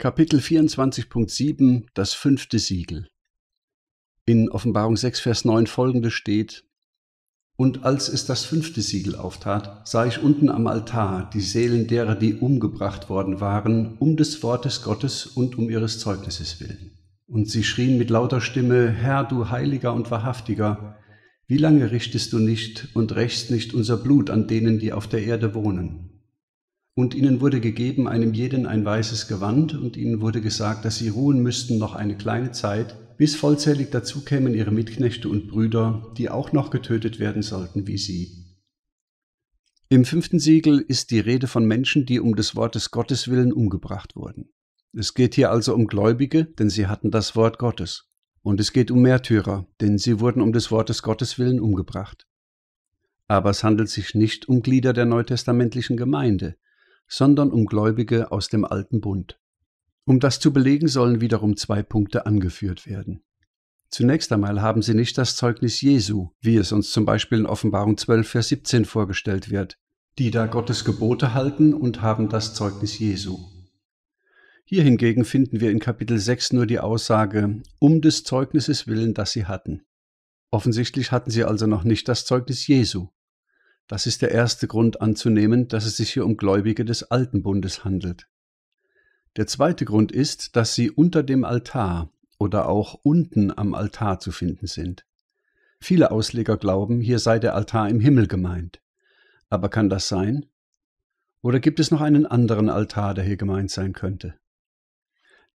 Kapitel 24.7 Das fünfte Siegel. In Offenbarung 6, Vers 9 folgende steht, Und als es das fünfte Siegel auftat, sah ich unten am Altar die Seelen derer, die umgebracht worden waren, um des Wortes Gottes und um ihres Zeugnisses willen. Und sie schrien mit lauter Stimme, Herr, du Heiliger und Wahrhaftiger, wie lange richtest du nicht und rächst nicht unser Blut an denen, die auf der Erde wohnen? Und ihnen wurde gegeben, einem jeden ein weißes Gewand, und ihnen wurde gesagt, dass sie ruhen müssten noch eine kleine Zeit, bis vollzählig dazu kämen ihre Mitknechte und Brüder, die auch noch getötet werden sollten wie sie. Im fünften Siegel ist die Rede von Menschen, die um des Wortes Gottes willen umgebracht wurden. Es geht hier also um Gläubige, denn sie hatten das Wort Gottes. Und es geht um Märtyrer, denn sie wurden um des Wortes Gottes willen umgebracht. Aber es handelt sich nicht um Glieder der neutestamentlichen Gemeinde, sondern um Gläubige aus dem alten Bund. Um das zu belegen, sollen wiederum zwei Punkte angeführt werden. Zunächst einmal haben sie nicht das Zeugnis Jesu, wie es uns zum Beispiel in Offenbarung 12, Vers 17 vorgestellt wird, die da Gottes Gebote halten und haben das Zeugnis Jesu. Hier hingegen finden wir in Kapitel 6 nur die Aussage, um des Zeugnisses willen, das sie hatten. Offensichtlich hatten sie also noch nicht das Zeugnis Jesu. Das ist der erste Grund anzunehmen, dass es sich hier um Gläubige des alten Bundes handelt. Der zweite Grund ist, dass sie unter dem Altar oder auch unten am Altar zu finden sind. Viele Ausleger glauben, hier sei der Altar im Himmel gemeint. Aber kann das sein? Oder gibt es noch einen anderen Altar, der hier gemeint sein könnte?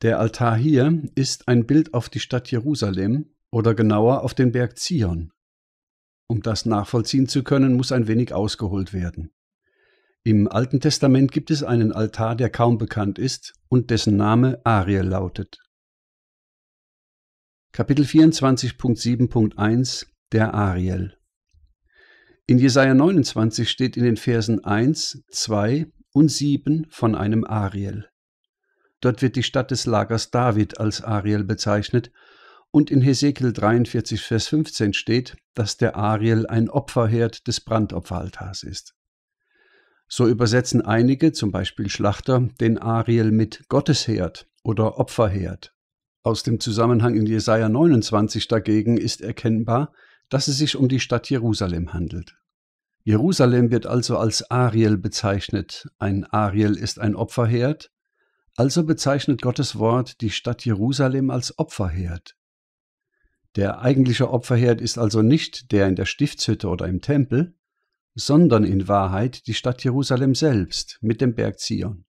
Der Altar hier ist ein Bild auf die Stadt Jerusalem oder genauer auf den Berg Zion. Um das nachvollziehen zu können, muss ein wenig ausgeholt werden. Im Alten Testament gibt es einen Altar, der kaum bekannt ist und dessen Name Ariel lautet. Kapitel 24.7.1 Der Ariel In Jesaja 29 steht in den Versen 1, 2 und 7 von einem Ariel. Dort wird die Stadt des Lagers David als Ariel bezeichnet und in Hesekiel 43, Vers 15 steht, dass der Ariel ein Opferherd des Brandopferaltars ist. So übersetzen einige, zum Beispiel Schlachter, den Ariel mit Gottesherd oder Opferherd. Aus dem Zusammenhang in Jesaja 29 dagegen ist erkennbar, dass es sich um die Stadt Jerusalem handelt. Jerusalem wird also als Ariel bezeichnet. Ein Ariel ist ein Opferherd. Also bezeichnet Gottes Wort die Stadt Jerusalem als Opferherd. Der eigentliche Opferherd ist also nicht der in der Stiftshütte oder im Tempel, sondern in Wahrheit die Stadt Jerusalem selbst mit dem Berg Zion.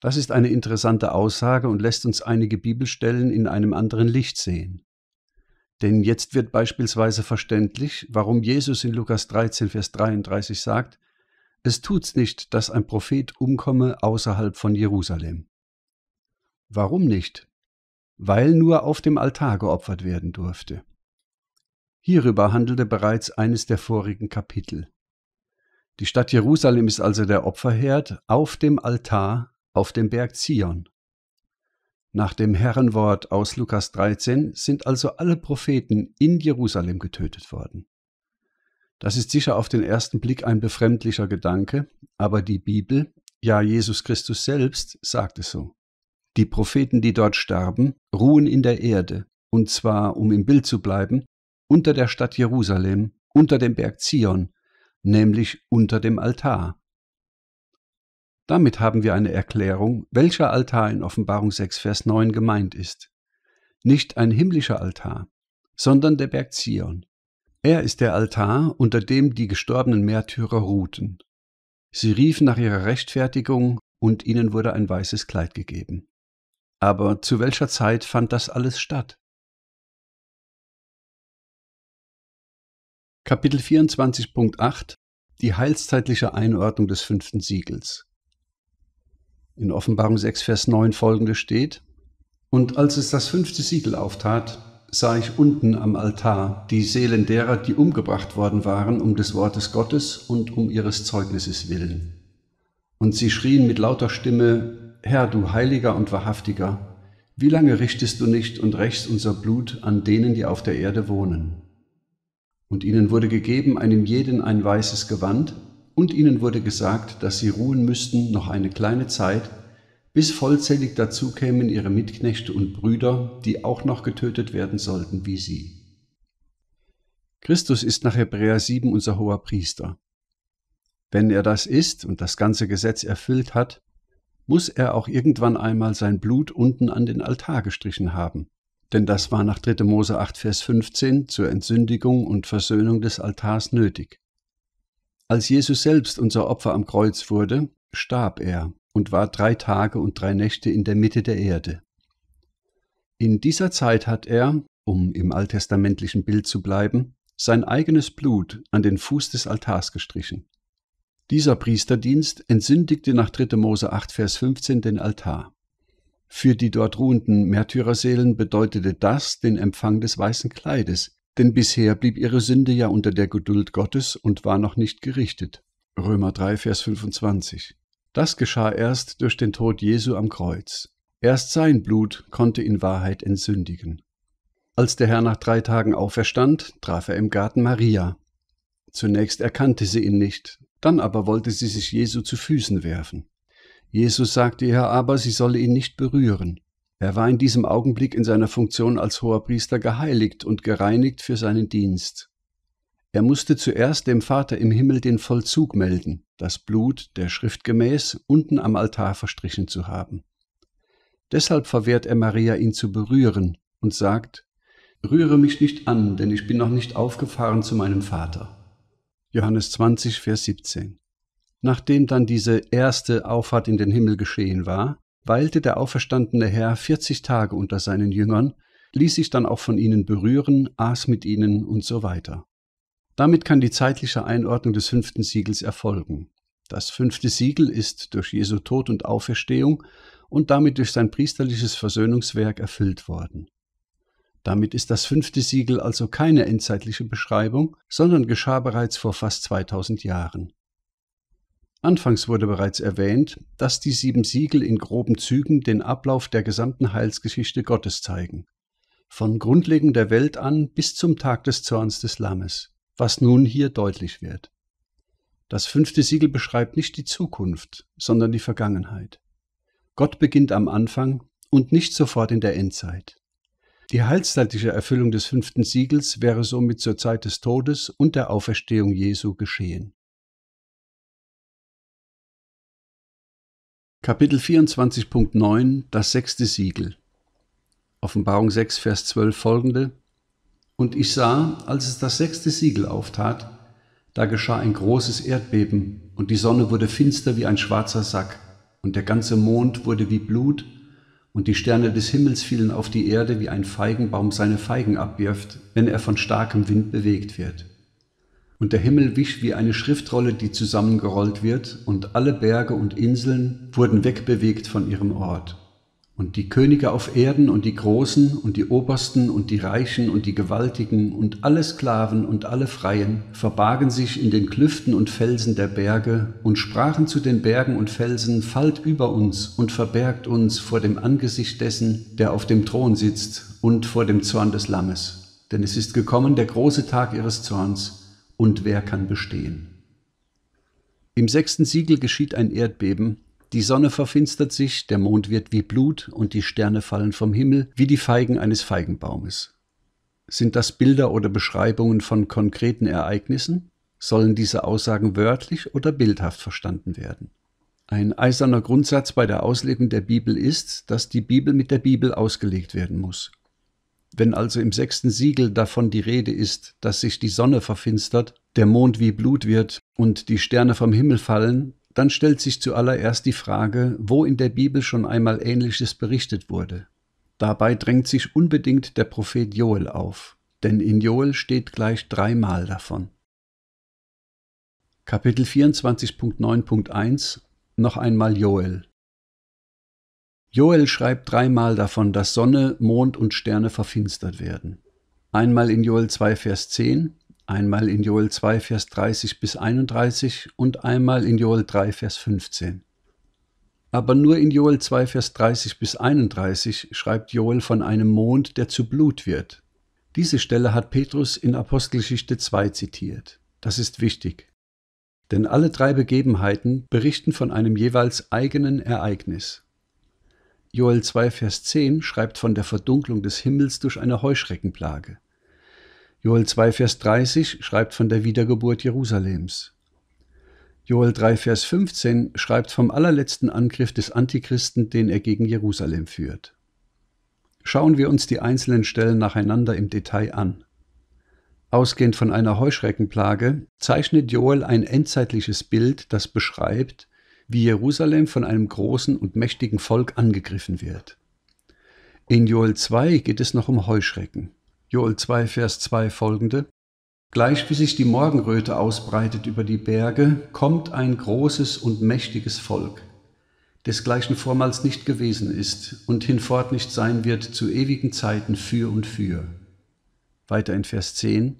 Das ist eine interessante Aussage und lässt uns einige Bibelstellen in einem anderen Licht sehen. Denn jetzt wird beispielsweise verständlich, warum Jesus in Lukas 13, Vers 33 sagt, es tut's nicht, dass ein Prophet umkomme außerhalb von Jerusalem. Warum nicht? weil nur auf dem Altar geopfert werden durfte. Hierüber handelte bereits eines der vorigen Kapitel. Die Stadt Jerusalem ist also der Opferherd auf dem Altar auf dem Berg Zion. Nach dem Herrenwort aus Lukas 13 sind also alle Propheten in Jerusalem getötet worden. Das ist sicher auf den ersten Blick ein befremdlicher Gedanke, aber die Bibel, ja Jesus Christus selbst, sagt es so. Die Propheten, die dort starben, ruhen in der Erde, und zwar, um im Bild zu bleiben, unter der Stadt Jerusalem, unter dem Berg Zion, nämlich unter dem Altar. Damit haben wir eine Erklärung, welcher Altar in Offenbarung 6, Vers 9 gemeint ist. Nicht ein himmlischer Altar, sondern der Berg Zion. Er ist der Altar, unter dem die gestorbenen Märtyrer ruhten. Sie riefen nach ihrer Rechtfertigung und ihnen wurde ein weißes Kleid gegeben. Aber zu welcher Zeit fand das alles statt? Kapitel 24.8 Die heilszeitliche Einordnung des fünften Siegels. In Offenbarung 6, Vers 9 folgende steht, Und als es das fünfte Siegel auftat, sah ich unten am Altar die Seelen derer, die umgebracht worden waren, um des Wortes Gottes und um ihres Zeugnisses willen. Und sie schrien mit lauter Stimme, Herr, du Heiliger und Wahrhaftiger, wie lange richtest du nicht und rächst unser Blut an denen, die auf der Erde wohnen? Und ihnen wurde gegeben, einem jeden ein weißes Gewand, und ihnen wurde gesagt, dass sie ruhen müssten noch eine kleine Zeit, bis vollzählig dazu kämen ihre Mitknechte und Brüder, die auch noch getötet werden sollten wie sie. Christus ist nach Hebräer 7 unser hoher Priester. Wenn er das ist und das ganze Gesetz erfüllt hat, muss er auch irgendwann einmal sein Blut unten an den Altar gestrichen haben. Denn das war nach 3. Mose 8, Vers 15 zur Entsündigung und Versöhnung des Altars nötig. Als Jesus selbst unser Opfer am Kreuz wurde, starb er und war drei Tage und drei Nächte in der Mitte der Erde. In dieser Zeit hat er, um im alttestamentlichen Bild zu bleiben, sein eigenes Blut an den Fuß des Altars gestrichen. Dieser Priesterdienst entsündigte nach 3. Mose 8, Vers 15 den Altar. Für die dort ruhenden Märtyrerseelen bedeutete das den Empfang des weißen Kleides, denn bisher blieb ihre Sünde ja unter der Geduld Gottes und war noch nicht gerichtet. Römer 3, Vers 25. Das geschah erst durch den Tod Jesu am Kreuz. Erst sein Blut konnte in Wahrheit entsündigen. Als der Herr nach drei Tagen auferstand, traf er im Garten Maria. Zunächst erkannte sie ihn nicht, dann aber wollte sie sich Jesu zu Füßen werfen. Jesus sagte ihr aber, sie solle ihn nicht berühren. Er war in diesem Augenblick in seiner Funktion als hoher Priester geheiligt und gereinigt für seinen Dienst. Er musste zuerst dem Vater im Himmel den Vollzug melden, das Blut der Schrift gemäß unten am Altar verstrichen zu haben. Deshalb verwehrt er Maria, ihn zu berühren und sagt, Rühre mich nicht an, denn ich bin noch nicht aufgefahren zu meinem Vater. Johannes 20, Vers 17. Nachdem dann diese erste Auffahrt in den Himmel geschehen war, weilte der auferstandene Herr 40 Tage unter seinen Jüngern, ließ sich dann auch von ihnen berühren, aß mit ihnen und so weiter. Damit kann die zeitliche Einordnung des fünften Siegels erfolgen. Das fünfte Siegel ist durch Jesu Tod und Auferstehung und damit durch sein priesterliches Versöhnungswerk erfüllt worden. Damit ist das fünfte Siegel also keine endzeitliche Beschreibung, sondern geschah bereits vor fast 2000 Jahren. Anfangs wurde bereits erwähnt, dass die sieben Siegel in groben Zügen den Ablauf der gesamten Heilsgeschichte Gottes zeigen. Von Grundlegung der Welt an bis zum Tag des Zorns des Lammes, was nun hier deutlich wird. Das fünfte Siegel beschreibt nicht die Zukunft, sondern die Vergangenheit. Gott beginnt am Anfang und nicht sofort in der Endzeit. Die heilstaltische Erfüllung des fünften Siegels wäre somit zur Zeit des Todes und der Auferstehung Jesu geschehen. Kapitel 24.9 Das sechste Siegel Offenbarung 6, Vers 12 folgende Und ich sah, als es das sechste Siegel auftat, da geschah ein großes Erdbeben, und die Sonne wurde finster wie ein schwarzer Sack, und der ganze Mond wurde wie Blut, und die Sterne des Himmels fielen auf die Erde, wie ein Feigenbaum seine Feigen abwirft, wenn er von starkem Wind bewegt wird. Und der Himmel wich wie eine Schriftrolle, die zusammengerollt wird, und alle Berge und Inseln wurden wegbewegt von ihrem Ort und die Könige auf Erden und die Großen und die Obersten und die Reichen und die Gewaltigen und alle Sklaven und alle Freien verbargen sich in den Klüften und Felsen der Berge und sprachen zu den Bergen und Felsen, Fallt über uns und verbergt uns vor dem Angesicht dessen, der auf dem Thron sitzt und vor dem Zorn des Lammes. Denn es ist gekommen der große Tag ihres Zorns, und wer kann bestehen? Im sechsten Siegel geschieht ein Erdbeben, die Sonne verfinstert sich, der Mond wird wie Blut und die Sterne fallen vom Himmel wie die Feigen eines Feigenbaumes. Sind das Bilder oder Beschreibungen von konkreten Ereignissen? Sollen diese Aussagen wörtlich oder bildhaft verstanden werden? Ein eiserner Grundsatz bei der Auslegung der Bibel ist, dass die Bibel mit der Bibel ausgelegt werden muss. Wenn also im sechsten Siegel davon die Rede ist, dass sich die Sonne verfinstert, der Mond wie Blut wird und die Sterne vom Himmel fallen, dann stellt sich zuallererst die Frage, wo in der Bibel schon einmal Ähnliches berichtet wurde. Dabei drängt sich unbedingt der Prophet Joel auf, denn in Joel steht gleich dreimal davon. Kapitel 24.9.1 Noch einmal Joel. Joel schreibt dreimal davon, dass Sonne, Mond und Sterne verfinstert werden. Einmal in Joel 2, Vers 10, Einmal in Joel 2, Vers 30 bis 31 und einmal in Joel 3, Vers 15. Aber nur in Joel 2, Vers 30 bis 31 schreibt Joel von einem Mond, der zu Blut wird. Diese Stelle hat Petrus in Apostelgeschichte 2 zitiert. Das ist wichtig. Denn alle drei Begebenheiten berichten von einem jeweils eigenen Ereignis. Joel 2, Vers 10 schreibt von der Verdunklung des Himmels durch eine Heuschreckenplage. Joel 2, Vers 30 schreibt von der Wiedergeburt Jerusalems. Joel 3, Vers 15 schreibt vom allerletzten Angriff des Antichristen, den er gegen Jerusalem führt. Schauen wir uns die einzelnen Stellen nacheinander im Detail an. Ausgehend von einer Heuschreckenplage zeichnet Joel ein endzeitliches Bild, das beschreibt, wie Jerusalem von einem großen und mächtigen Volk angegriffen wird. In Joel 2 geht es noch um Heuschrecken. Joel 2, Vers 2 folgende. Gleich wie sich die Morgenröte ausbreitet über die Berge, kommt ein großes und mächtiges Volk, desgleichen vormals nicht gewesen ist und hinfort nicht sein wird zu ewigen Zeiten für und für. Weiter in Vers 10.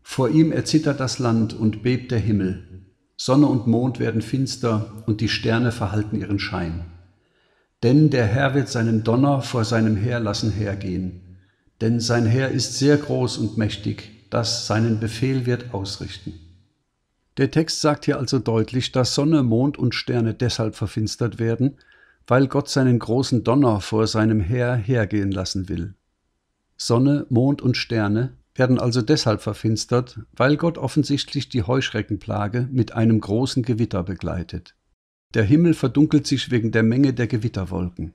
Vor ihm erzittert das Land und bebt der Himmel. Sonne und Mond werden finster und die Sterne verhalten ihren Schein. Denn der Herr wird seinen Donner vor seinem Heer lassen hergehen denn sein Herr ist sehr groß und mächtig, das seinen Befehl wird ausrichten. Der Text sagt hier also deutlich, dass Sonne, Mond und Sterne deshalb verfinstert werden, weil Gott seinen großen Donner vor seinem Herr hergehen lassen will. Sonne, Mond und Sterne werden also deshalb verfinstert, weil Gott offensichtlich die Heuschreckenplage mit einem großen Gewitter begleitet. Der Himmel verdunkelt sich wegen der Menge der Gewitterwolken.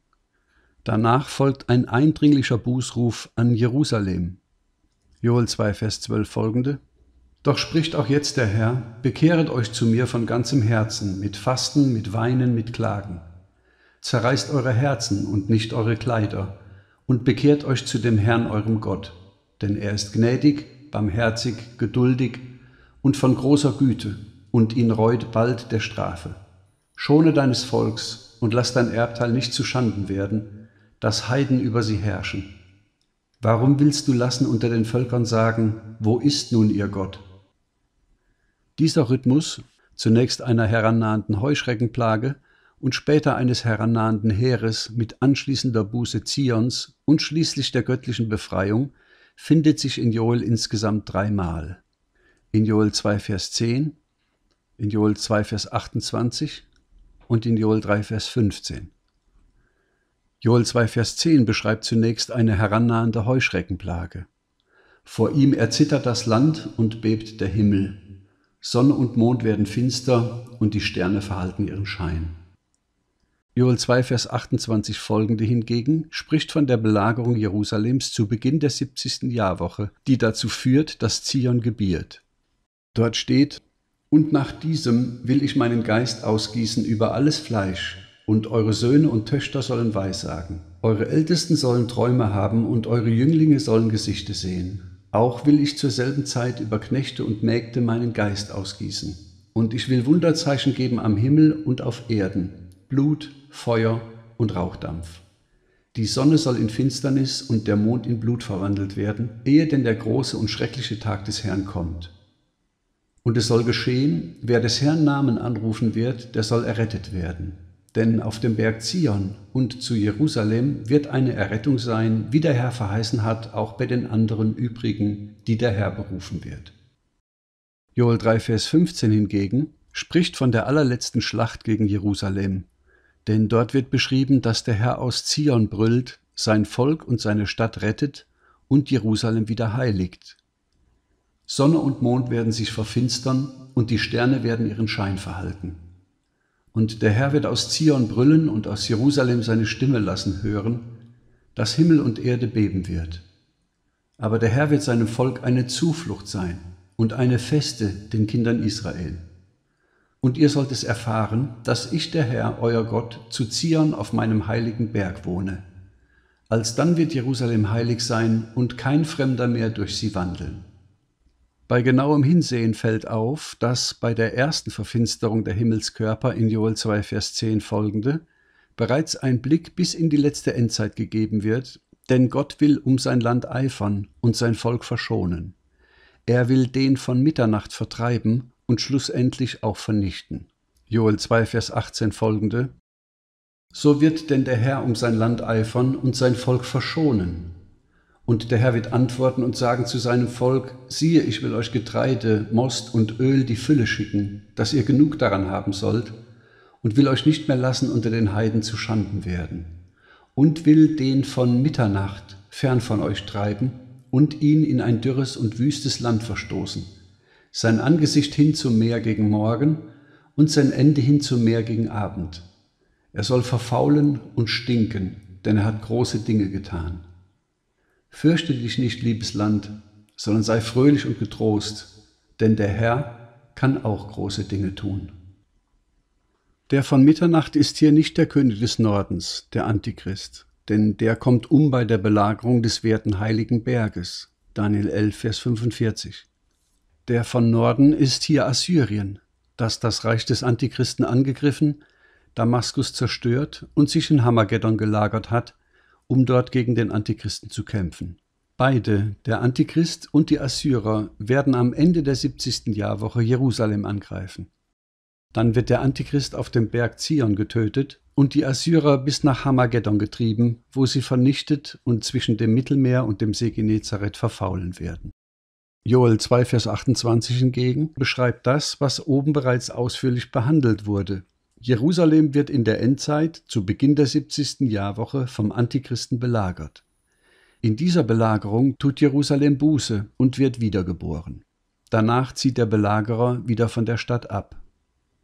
Danach folgt ein eindringlicher Bußruf an Jerusalem. Joel 2, Vers 12 folgende. Doch spricht auch jetzt der Herr, bekehret euch zu mir von ganzem Herzen, mit Fasten, mit Weinen, mit Klagen. Zerreißt eure Herzen und nicht eure Kleider, und bekehrt euch zu dem Herrn eurem Gott, denn er ist gnädig, barmherzig, geduldig und von großer Güte, und ihn reut bald der Strafe. Schone deines Volks und lass dein Erbteil nicht zu Schanden werden, dass Heiden über sie herrschen. Warum willst du lassen unter den Völkern sagen, wo ist nun ihr Gott? Dieser Rhythmus, zunächst einer herannahenden Heuschreckenplage und später eines herannahenden Heeres mit anschließender Buße Zions und schließlich der göttlichen Befreiung, findet sich in Joel insgesamt dreimal. In Joel 2, Vers 10, in Joel 2, Vers 28 und in Joel 3, Vers 15. Joel 2, Vers 10 beschreibt zunächst eine herannahende Heuschreckenplage. Vor ihm erzittert das Land und bebt der Himmel. Sonne und Mond werden finster und die Sterne verhalten ihren Schein. Joel 2, Vers 28 folgende hingegen spricht von der Belagerung Jerusalems zu Beginn der 70. Jahrwoche, die dazu führt, dass Zion gebiert. Dort steht, und nach diesem will ich meinen Geist ausgießen über alles Fleisch. Und eure Söhne und Töchter sollen Weissagen. Eure Ältesten sollen Träume haben und eure Jünglinge sollen Gesichter sehen. Auch will ich zur selben Zeit über Knechte und Mägde meinen Geist ausgießen. Und ich will Wunderzeichen geben am Himmel und auf Erden, Blut, Feuer und Rauchdampf. Die Sonne soll in Finsternis und der Mond in Blut verwandelt werden, ehe denn der große und schreckliche Tag des Herrn kommt. Und es soll geschehen, wer des Herrn Namen anrufen wird, der soll errettet werden. Denn auf dem Berg Zion und zu Jerusalem wird eine Errettung sein, wie der Herr verheißen hat, auch bei den anderen übrigen, die der Herr berufen wird. Joel 3, Vers 15 hingegen spricht von der allerletzten Schlacht gegen Jerusalem, denn dort wird beschrieben, dass der Herr aus Zion brüllt, sein Volk und seine Stadt rettet und Jerusalem wieder heiligt. Sonne und Mond werden sich verfinstern und die Sterne werden ihren Schein verhalten. Und der Herr wird aus Zion brüllen und aus Jerusalem seine Stimme lassen hören, dass Himmel und Erde beben wird. Aber der Herr wird seinem Volk eine Zuflucht sein und eine Feste den Kindern Israel. Und ihr sollt es erfahren, dass ich der Herr, euer Gott, zu Zion auf meinem heiligen Berg wohne. Alsdann wird Jerusalem heilig sein und kein Fremder mehr durch sie wandeln. Bei genauem Hinsehen fällt auf, dass bei der ersten Verfinsterung der Himmelskörper in Joel 2, Vers 10 folgende bereits ein Blick bis in die letzte Endzeit gegeben wird, denn Gott will um sein Land eifern und sein Volk verschonen. Er will den von Mitternacht vertreiben und schlussendlich auch vernichten. Joel 2, Vers 18 folgende So wird denn der Herr um sein Land eifern und sein Volk verschonen, und der Herr wird antworten und sagen zu seinem Volk, siehe, ich will euch Getreide, Most und Öl die Fülle schicken, dass ihr genug daran haben sollt, und will euch nicht mehr lassen, unter den Heiden zu Schanden werden, und will den von Mitternacht fern von euch treiben und ihn in ein dürres und wüstes Land verstoßen, sein Angesicht hin zum Meer gegen Morgen und sein Ende hin zum Meer gegen Abend. Er soll verfaulen und stinken, denn er hat große Dinge getan. Fürchte dich nicht, liebes Land, sondern sei fröhlich und getrost, denn der Herr kann auch große Dinge tun. Der von Mitternacht ist hier nicht der König des Nordens, der Antichrist, denn der kommt um bei der Belagerung des werten heiligen Berges. Daniel 11, Vers 45. Der von Norden ist hier Assyrien, das das Reich des Antichristen angegriffen, Damaskus zerstört und sich in Hamageddon gelagert hat, um dort gegen den Antichristen zu kämpfen. Beide, der Antichrist und die Assyrer, werden am Ende der 70. Jahrwoche Jerusalem angreifen. Dann wird der Antichrist auf dem Berg Zion getötet und die Assyrer bis nach Hamageddon getrieben, wo sie vernichtet und zwischen dem Mittelmeer und dem See Genezareth verfaulen werden. Joel 2, Vers 28 hingegen beschreibt das, was oben bereits ausführlich behandelt wurde, Jerusalem wird in der Endzeit zu Beginn der 70. Jahrwoche vom Antichristen belagert. In dieser Belagerung tut Jerusalem Buße und wird wiedergeboren. Danach zieht der Belagerer wieder von der Stadt ab.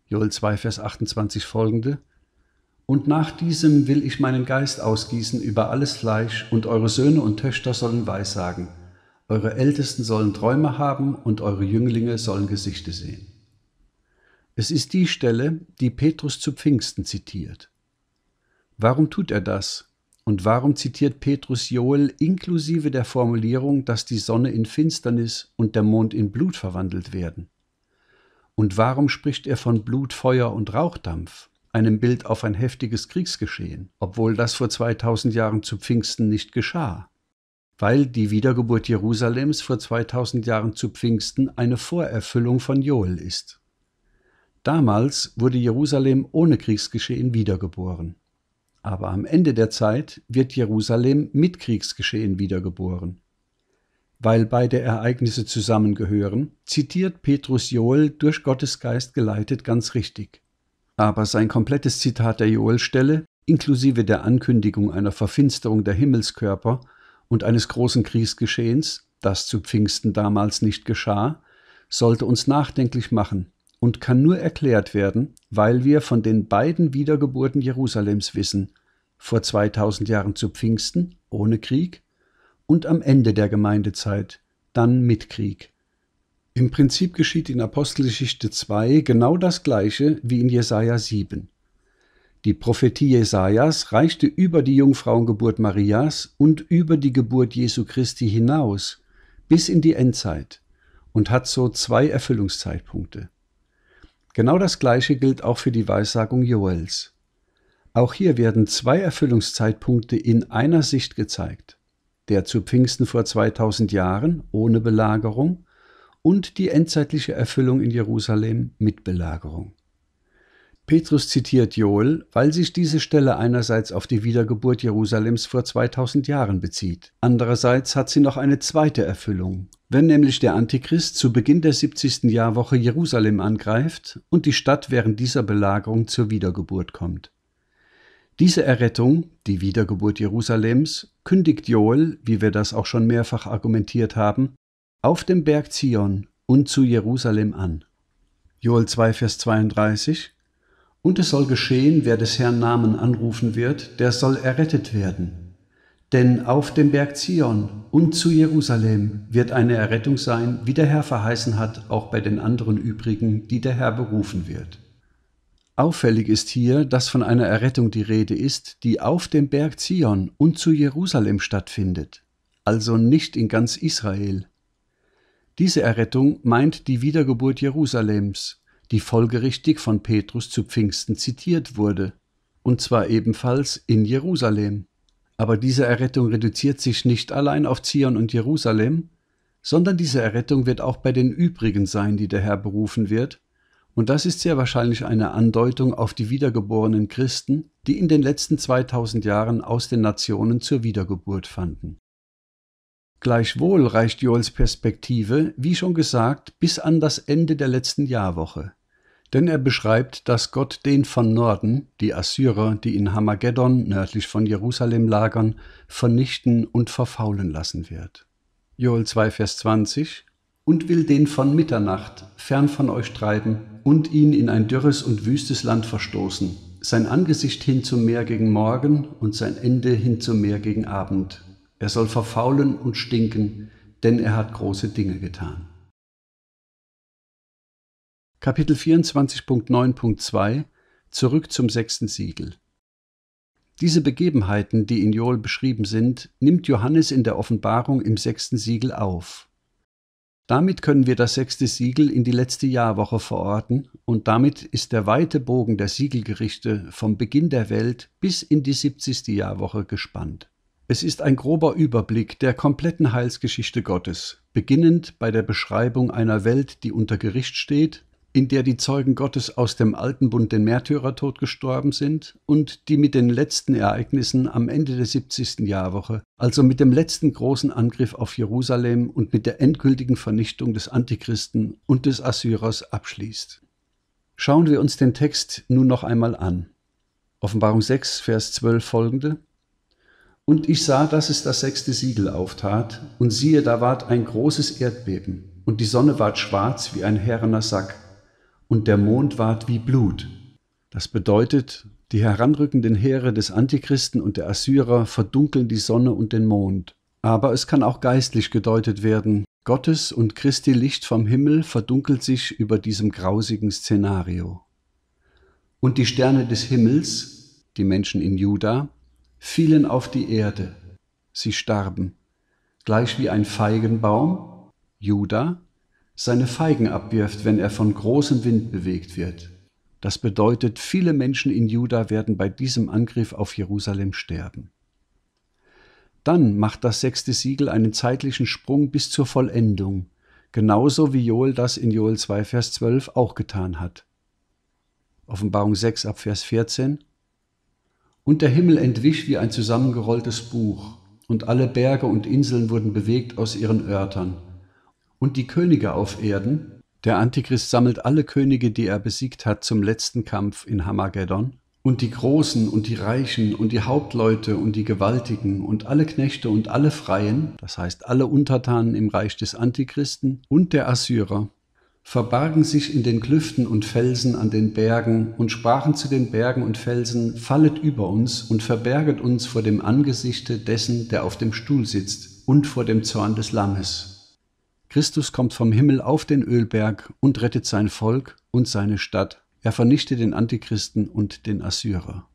Joel 2, Vers 28 folgende. Und nach diesem will ich meinen Geist ausgießen über alles Fleisch, und eure Söhne und Töchter sollen Weissagen, eure Ältesten sollen Träume haben, und eure Jünglinge sollen Gesichte sehen. Es ist die Stelle, die Petrus zu Pfingsten zitiert. Warum tut er das? Und warum zitiert Petrus Joel inklusive der Formulierung, dass die Sonne in Finsternis und der Mond in Blut verwandelt werden? Und warum spricht er von Blut, Feuer und Rauchdampf, einem Bild auf ein heftiges Kriegsgeschehen, obwohl das vor 2000 Jahren zu Pfingsten nicht geschah? Weil die Wiedergeburt Jerusalems vor 2000 Jahren zu Pfingsten eine Vorerfüllung von Joel ist. Damals wurde Jerusalem ohne Kriegsgeschehen wiedergeboren. Aber am Ende der Zeit wird Jerusalem mit Kriegsgeschehen wiedergeboren. Weil beide Ereignisse zusammengehören, zitiert Petrus Joel durch Gottes Geist geleitet ganz richtig. Aber sein komplettes Zitat der Joel-Stelle, inklusive der Ankündigung einer Verfinsterung der Himmelskörper und eines großen Kriegsgeschehens, das zu Pfingsten damals nicht geschah, sollte uns nachdenklich machen, und kann nur erklärt werden, weil wir von den beiden Wiedergeburten Jerusalems wissen, vor 2000 Jahren zu Pfingsten ohne Krieg und am Ende der Gemeindezeit, dann mit Krieg. Im Prinzip geschieht in Apostelgeschichte 2 genau das gleiche wie in Jesaja 7. Die Prophetie Jesajas reichte über die Jungfrauengeburt Marias und über die Geburt Jesu Christi hinaus bis in die Endzeit und hat so zwei Erfüllungszeitpunkte. Genau das gleiche gilt auch für die Weissagung Joels. Auch hier werden zwei Erfüllungszeitpunkte in einer Sicht gezeigt. Der zu Pfingsten vor 2000 Jahren ohne Belagerung und die endzeitliche Erfüllung in Jerusalem mit Belagerung. Petrus zitiert Joel, weil sich diese Stelle einerseits auf die Wiedergeburt Jerusalems vor 2000 Jahren bezieht. Andererseits hat sie noch eine zweite Erfüllung, wenn nämlich der Antichrist zu Beginn der 70. Jahrwoche Jerusalem angreift und die Stadt während dieser Belagerung zur Wiedergeburt kommt. Diese Errettung, die Wiedergeburt Jerusalems, kündigt Joel, wie wir das auch schon mehrfach argumentiert haben, auf dem Berg Zion und zu Jerusalem an. Joel 2, Vers 32 Und es soll geschehen, wer des Herrn Namen anrufen wird, der soll errettet werden. Denn auf dem Berg Zion und zu Jerusalem wird eine Errettung sein, wie der Herr verheißen hat, auch bei den anderen übrigen, die der Herr berufen wird. Auffällig ist hier, dass von einer Errettung die Rede ist, die auf dem Berg Zion und zu Jerusalem stattfindet, also nicht in ganz Israel. Diese Errettung meint die Wiedergeburt Jerusalems, die folgerichtig von Petrus zu Pfingsten zitiert wurde, und zwar ebenfalls in Jerusalem. Aber diese Errettung reduziert sich nicht allein auf Zion und Jerusalem, sondern diese Errettung wird auch bei den übrigen sein, die der Herr berufen wird, und das ist sehr wahrscheinlich eine Andeutung auf die wiedergeborenen Christen, die in den letzten 2000 Jahren aus den Nationen zur Wiedergeburt fanden. Gleichwohl reicht Joels Perspektive, wie schon gesagt, bis an das Ende der letzten Jahrwoche denn er beschreibt, dass Gott den von Norden, die Assyrer, die in Hamageddon nördlich von Jerusalem lagern, vernichten und verfaulen lassen wird. Joel 2, Vers 20 Und will den von Mitternacht fern von euch treiben und ihn in ein dürres und wüstes Land verstoßen, sein Angesicht hin zum Meer gegen Morgen und sein Ende hin zum Meer gegen Abend. Er soll verfaulen und stinken, denn er hat große Dinge getan. Kapitel 24.9.2 Zurück zum sechsten Siegel. Diese Begebenheiten, die in Joel beschrieben sind, nimmt Johannes in der Offenbarung im sechsten Siegel auf. Damit können wir das sechste Siegel in die letzte Jahrwoche verorten und damit ist der weite Bogen der Siegelgerichte vom Beginn der Welt bis in die 70. Jahrwoche gespannt. Es ist ein grober Überblick der kompletten Heilsgeschichte Gottes, beginnend bei der Beschreibung einer Welt, die unter Gericht steht in der die Zeugen Gottes aus dem Alten Bund den Märtyrertod gestorben sind und die mit den letzten Ereignissen am Ende der 70. Jahrwoche, also mit dem letzten großen Angriff auf Jerusalem und mit der endgültigen Vernichtung des Antichristen und des Assyrers abschließt. Schauen wir uns den Text nun noch einmal an. Offenbarung 6, Vers 12 folgende. Und ich sah, dass es das sechste Siegel auftat, und siehe, da ward ein großes Erdbeben, und die Sonne ward schwarz wie ein herrener Sack, und der Mond ward wie Blut. Das bedeutet, die heranrückenden Heere des Antichristen und der Assyrer verdunkeln die Sonne und den Mond. Aber es kann auch geistlich gedeutet werden. Gottes und Christi Licht vom Himmel verdunkelt sich über diesem grausigen Szenario. Und die Sterne des Himmels, die Menschen in Juda, fielen auf die Erde. Sie starben, gleich wie ein Feigenbaum, Juda, seine Feigen abwirft, wenn er von großem Wind bewegt wird. Das bedeutet, viele Menschen in Juda werden bei diesem Angriff auf Jerusalem sterben. Dann macht das sechste Siegel einen zeitlichen Sprung bis zur Vollendung, genauso wie Joel das in Joel 2, Vers 12 auch getan hat. Offenbarung 6 ab Vers 14. Und der Himmel entwich wie ein zusammengerolltes Buch, und alle Berge und Inseln wurden bewegt aus ihren Örtern, und die Könige auf Erden. Der Antichrist sammelt alle Könige, die er besiegt hat, zum letzten Kampf in Hamageddon. Und die Großen und die Reichen und die Hauptleute und die Gewaltigen und alle Knechte und alle Freien, das heißt alle Untertanen im Reich des Antichristen und der Assyrer, verbargen sich in den Klüften und Felsen an den Bergen und sprachen zu den Bergen und Felsen, fallet über uns und verberget uns vor dem Angesichte dessen, der auf dem Stuhl sitzt und vor dem Zorn des Lammes. Christus kommt vom Himmel auf den Ölberg und rettet sein Volk und seine Stadt. Er vernichtet den Antichristen und den Assyrer.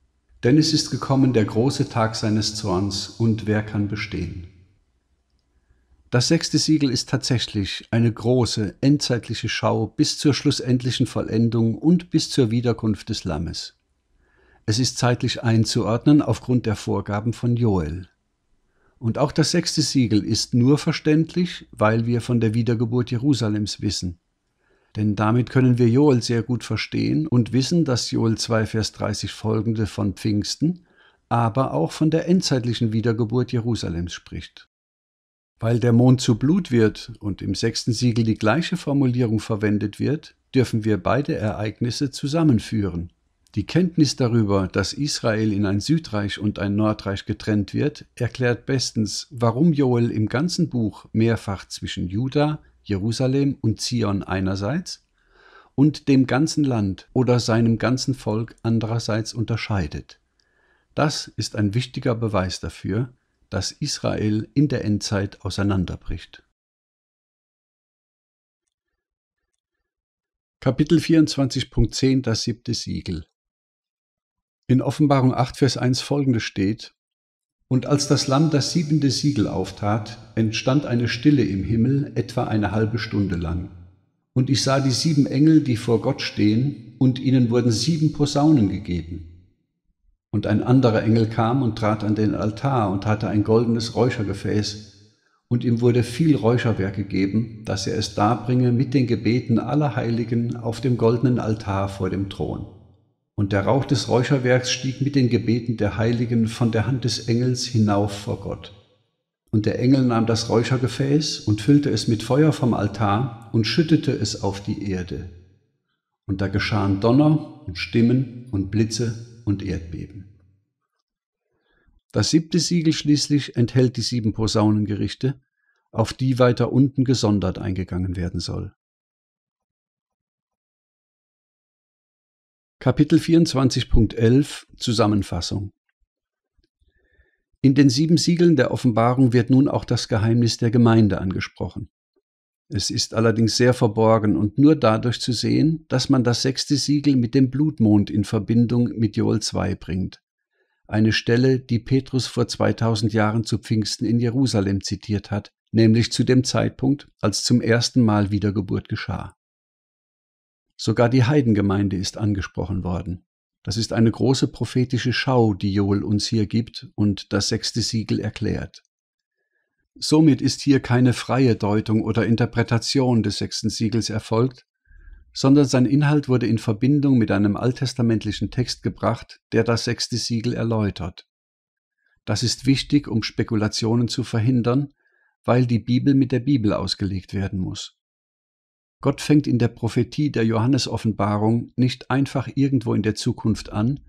Denn es ist gekommen der große Tag seines Zorns, und wer kann bestehen? Das sechste Siegel ist tatsächlich eine große, endzeitliche Schau bis zur schlussendlichen Vollendung und bis zur Wiederkunft des Lammes. Es ist zeitlich einzuordnen aufgrund der Vorgaben von Joel. Und auch das sechste Siegel ist nur verständlich, weil wir von der Wiedergeburt Jerusalems wissen. Denn damit können wir Joel sehr gut verstehen und wissen, dass Joel 2, Vers 30 folgende von Pfingsten, aber auch von der endzeitlichen Wiedergeburt Jerusalems spricht. Weil der Mond zu Blut wird und im sechsten Siegel die gleiche Formulierung verwendet wird, dürfen wir beide Ereignisse zusammenführen. Die Kenntnis darüber, dass Israel in ein Südreich und ein Nordreich getrennt wird, erklärt bestens, warum Joel im ganzen Buch mehrfach zwischen Juda, Jerusalem und Zion einerseits und dem ganzen Land oder seinem ganzen Volk andererseits unterscheidet. Das ist ein wichtiger Beweis dafür, dass Israel in der Endzeit auseinanderbricht. Kapitel 24.10 Das siebte Siegel in Offenbarung 8, Vers 1 folgende steht, Und als das Lamm das siebente Siegel auftat, entstand eine Stille im Himmel etwa eine halbe Stunde lang. Und ich sah die sieben Engel, die vor Gott stehen, und ihnen wurden sieben Posaunen gegeben. Und ein anderer Engel kam und trat an den Altar und hatte ein goldenes Räuchergefäß, und ihm wurde viel Räucherwerk gegeben, dass er es darbringe mit den Gebeten aller Heiligen auf dem goldenen Altar vor dem Thron und der Rauch des Räucherwerks stieg mit den Gebeten der Heiligen von der Hand des Engels hinauf vor Gott. Und der Engel nahm das Räuchergefäß und füllte es mit Feuer vom Altar und schüttete es auf die Erde. Und da geschahen Donner und Stimmen und Blitze und Erdbeben. Das siebte Siegel schließlich enthält die sieben Posaunengerichte, auf die weiter unten gesondert eingegangen werden soll. Kapitel 24.11 Zusammenfassung In den sieben Siegeln der Offenbarung wird nun auch das Geheimnis der Gemeinde angesprochen. Es ist allerdings sehr verborgen und nur dadurch zu sehen, dass man das sechste Siegel mit dem Blutmond in Verbindung mit Joel 2 bringt. Eine Stelle, die Petrus vor 2000 Jahren zu Pfingsten in Jerusalem zitiert hat, nämlich zu dem Zeitpunkt, als zum ersten Mal Wiedergeburt geschah. Sogar die Heidengemeinde ist angesprochen worden. Das ist eine große prophetische Schau, die Joel uns hier gibt und das sechste Siegel erklärt. Somit ist hier keine freie Deutung oder Interpretation des sechsten Siegels erfolgt, sondern sein Inhalt wurde in Verbindung mit einem alttestamentlichen Text gebracht, der das sechste Siegel erläutert. Das ist wichtig, um Spekulationen zu verhindern, weil die Bibel mit der Bibel ausgelegt werden muss. Gott fängt in der Prophetie der Johannesoffenbarung nicht einfach irgendwo in der Zukunft an,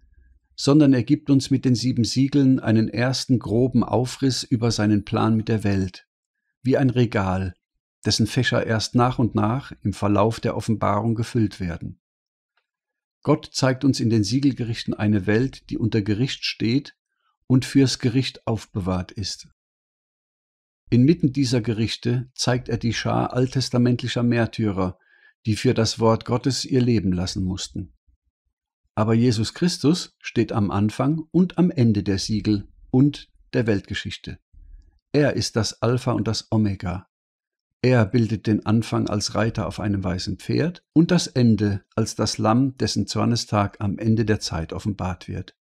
sondern er gibt uns mit den sieben Siegeln einen ersten groben Aufriss über seinen Plan mit der Welt, wie ein Regal, dessen Fächer erst nach und nach im Verlauf der Offenbarung gefüllt werden. Gott zeigt uns in den Siegelgerichten eine Welt, die unter Gericht steht und fürs Gericht aufbewahrt ist. Inmitten dieser Gerichte zeigt er die Schar alttestamentlicher Märtyrer, die für das Wort Gottes ihr Leben lassen mussten. Aber Jesus Christus steht am Anfang und am Ende der Siegel und der Weltgeschichte. Er ist das Alpha und das Omega. Er bildet den Anfang als Reiter auf einem weißen Pferd und das Ende als das Lamm, dessen Zornestag am Ende der Zeit offenbart wird.